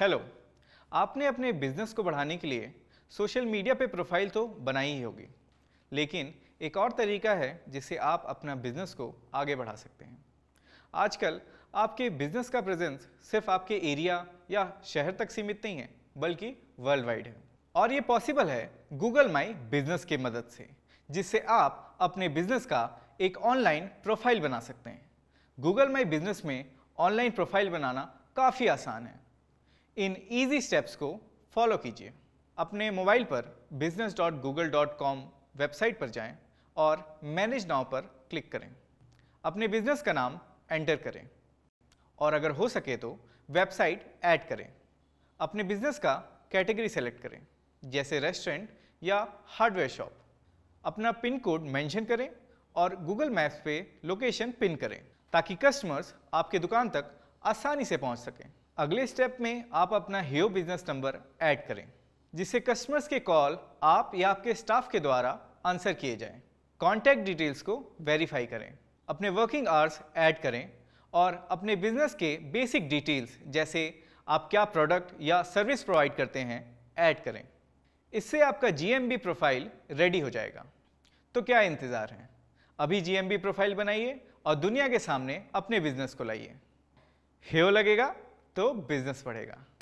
Hello आपने अपने business को बढ़ाने के लिए सोशल मीडिया पे प्रोफाइल तो बनाई ही होगी लेकिन एक और तरीका है जिससे आप अपना बिजनेस को आगे बढ़ा सकते हैं आजकल आपके बिजनेस का प्रेजेंस सिर्फ आपके एरिया या शहर तक सीमित नहीं है बल्कि वर्ल्ड वाइड है और ये पॉसिबल है गूगल माई बिजनेस की मदद से जिससे आप अपने बिजनेस का एक ऑनलाइन प्रोफाइल बना सकते हैं गूगल माई बिजनेस में ऑनलाइन प्रोफाइल बनाना काफ़ी आसान है इन इजी स्टेप्स को फॉलो कीजिए अपने मोबाइल पर business dot Google dot com website पर जाएं और मैनेज नाउ पर क्लिक करें अपने बिजनेस का नाम एंटर करें और अगर हो सके तो वेबसाइट ऐड करें अपने बिजनेस का कैटेगरी सेलेक्ट करें जैसे रेस्टोरेंट या हार्डवेयर शॉप अपना पिन कोड मेंशन करें और गूगल मैप्स पे लोकेशन पिन करें ताकि कस्टमर्स आपके दुकान तक आसानी से पहुंच सकें अगले स्टेप में आप अपना हेयो बिजनेस नंबर ऐड करें जिससे कस्टमर्स के कॉल आप या आपके स्टाफ के द्वारा आंसर किए जाएं। कॉन्टैक्ट डिटेल्स को वेरीफाई करें अपने वर्किंग आवर्स ऐड करें और अपने बिजनेस के बेसिक डिटेल्स जैसे आप क्या प्रोडक्ट या सर्विस प्रोवाइड करते हैं ऐड करें इससे आपका जी प्रोफाइल रेडी हो जाएगा तो क्या इंतज़ार है अभी जी प्रोफाइल बनाइए और दुनिया के सामने अपने बिजनेस को लाइए हेयो लगेगा तो बिजनेस बढ़ेगा